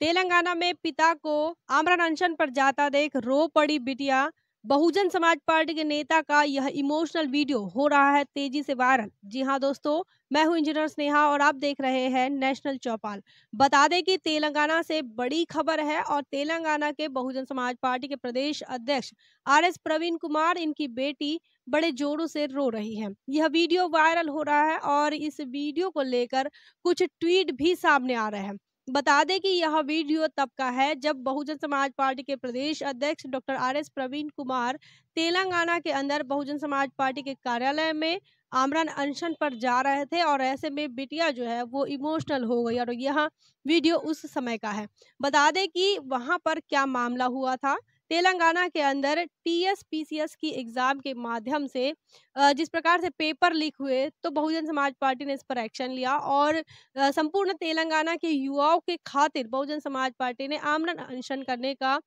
तेलंगाना में पिता को आमरण अनशन पर जाता देख रो पड़ी बिटिया बहुजन समाज पार्टी के नेता का यह इमोशनल वीडियो हो रहा है तेजी से वायरल जी हाँ दोस्तों मैं हूं इंजीनियर स्नेहा और आप देख रहे हैं नेशनल चौपाल बता दें कि तेलंगाना से बड़ी खबर है और तेलंगाना के बहुजन समाज पार्टी के प्रदेश अध्यक्ष आर एस प्रवीण कुमार इनकी बेटी बड़े जोरों से रो रही है यह वीडियो वायरल हो रहा है और इस वीडियो को लेकर कुछ ट्वीट भी सामने आ रहे हैं बता दें कि यह वीडियो तब का है जब बहुजन समाज पार्टी के प्रदेश अध्यक्ष doctor R S Praveen Kumar Telangana के अंदर बहुजन समाज पार्टी के कार्यालय में आमरण अनशन पर जा रहे थे और ऐसे में बिटिया जो है वो इमोशनल हो गई और यह वीडियो उस समय का है बता दें कि वहां पर क्या मामला हुआ था तेलंगाना के अंदर टीएस एस की एग्जाम के माध्यम से जिस प्रकार से पेपर लीक हुए तो बहुजन समाज पार्टी ने इस पर एक्शन लिया और संपूर्ण तेलंगाना के युवाओं के खातिर बहुजन समाज पार्टी ने आमरण अनशन करने का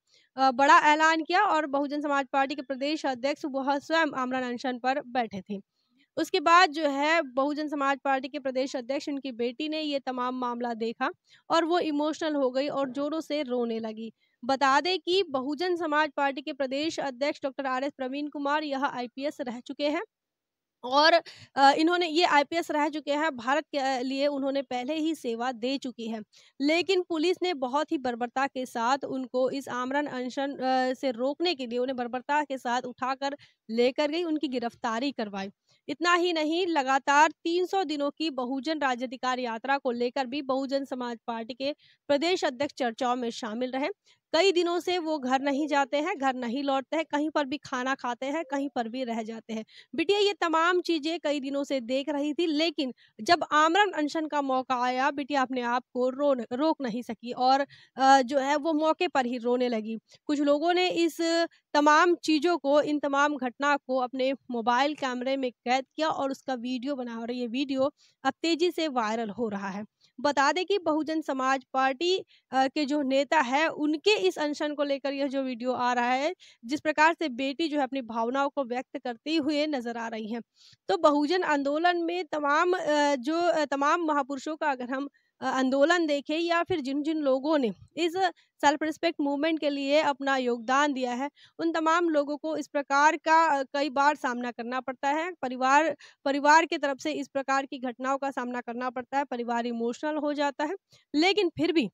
बड़ा ऐलान किया और बहुजन समाज पार्टी के प्रदेश अध्यक्ष वह स्वयं आमरण अनशन पर बैठे थे उसके बाद जो है बहुजन समाज पार्टी के प्रदेश अध्यक्ष उनकी बेटी ने ये तमाम मामला देखा और वो इमोशनल हो गई और जोरों से रोने लगी बता दें कि बहुजन समाज पार्टी के प्रदेश अध्यक्ष doctor R S Praveen Kumar यह आईपीएस रह चुके हैं और इन्होंने ये आईपीएस रह चुके हैं भारत के लिए उन्होंने पहले ही सेवा दे चुकी है लेकिन पुलिस ने बहुत ही बर्बरता के साथ उनको इस आमरण अनशन से रोकने के लिए उन्हें बर्बरता के साथ उठाकर लेकर गई उनकी गिरफ्तारी करवाई इतना ही नहीं लगातार 300 दिनों की बहुजन राज्याधिकार यात्रा को लेकर भी बहुजन समाज पार्टी के प्रदेश अध्यक्ष चर्चाओं में शामिल रहे कई दिनों से वो घर नहीं जाते हैं घर नहीं लौटते हैं कहीं पर भी खाना खाते हैं कहीं पर भी रह जाते हैं बिटिया ये तमाम चीज़ें कई दिनों से देख रही थी लेकिन जब आमरण अनशन का मौका आया बिटिया अपने आप को रो रोक नहीं सकी और जो है वो मौके पर ही रोने लगी कुछ लोगों ने इस तमाम चीज़ों को इन तमाम घटना को अपने मोबाइल कैमरे में कैद किया और उसका वीडियो बना और ये वीडियो अब तेज़ी से वायरल हो रहा है बता दें कि बहुजन समाज पार्टी के जो नेता है उनके इस अनशन को लेकर यह जो वीडियो आ रहा है जिस प्रकार से बेटी जो है अपनी भावनाओं को व्यक्त करती हुए नजर आ रही हैं तो बहुजन आंदोलन में तमाम जो तमाम महापुरुषों का अगर हम आंदोलन देखे या फिर जिन जिन लोगों ने इस सेल्फ रिस्पेक्ट मूवमेंट के लिए अपना योगदान दिया है उन तमाम लोगों को इस प्रकार का कई बार सामना करना पड़ता है परिवार परिवार की तरफ से इस प्रकार की घटनाओं का सामना करना पड़ता है परिवार इमोशनल हो जाता है लेकिन फिर भी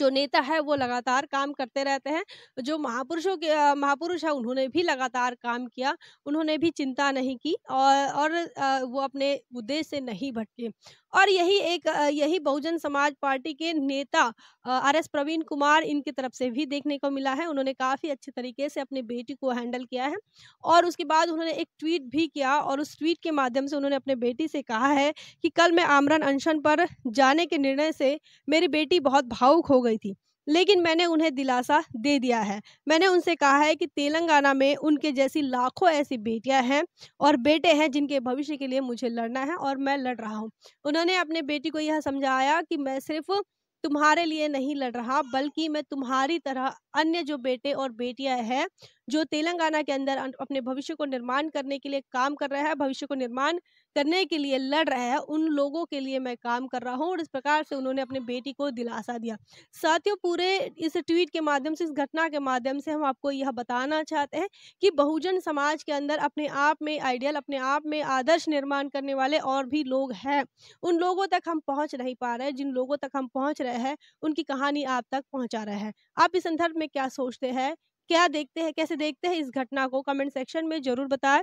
जो नेता है वो लगातार काम करते रहते हैं जो महापुरुषों के महापुरुष है उन्होंने भी लगातार काम किया उन्होंने भी चिंता नहीं की और और वो अपने उद्देश्य से नहीं भटके और यही एक यही बहुजन समाज पार्टी के नेता आर एस प्रवीण कुमार इनकी तरफ से भी देखने को मिला है उन्होंने काफ़ी अच्छे तरीके से अपनी बेटी को हैंडल किया है और उसके बाद उन्होंने एक ट्वीट भी किया और उस ट्वीट के माध्यम से उन्होंने अपने बेटी से कहा है कि कल मैं आमरन अनशन पर जाने के निर्णय से मेरी बेटी बहुत भावुक हो गई थी लेकिन मैंने उन्हें दिलासा दे दिया है मैंने उनसे कहा है कि तेलंगाना में उनके जैसी लाखों ऐसी बेटियां हैं और बेटे हैं जिनके भविष्य के लिए मुझे लड़ना है और मैं लड़ रहा हूँ उन्होंने अपने बेटी को यह समझाया कि मैं सिर्फ तुम्हारे लिए नहीं लड़ रहा बल्कि मैं तुम्हारी तरह अन्य जो बेटे और बेटियां हैं जो तेलंगाना के अंदर अपने भविष्य को निर्माण करने के लिए काम कर रहे हैं भविष्य को निर्माण करने के लिए लड़ रहा है उन लोगों के लिए मैं काम कर रहा हूँ और इस प्रकार से उन्होंने अपनी बेटी को दिलासा दिया साथियों पूरे इस ट्वीट के माध्यम से इस घटना के माध्यम से हम आपको यह बताना चाहते हैं कि बहुजन समाज के अंदर अपने आप में आइडियल अपने आप में आदर्श निर्माण करने वाले और भी लोग हैं उन लोगों तक हम पहुँच नहीं पा रहे जिन लोगों तक हम पहुँच रहे हैं उनकी कहानी आप तक पहुँचा रहे हैं आप इस संदर्भ में क्या सोचते हैं क्या देखते हैं कैसे देखते हैं इस घटना को कमेंट सेक्शन में जरूर बताएं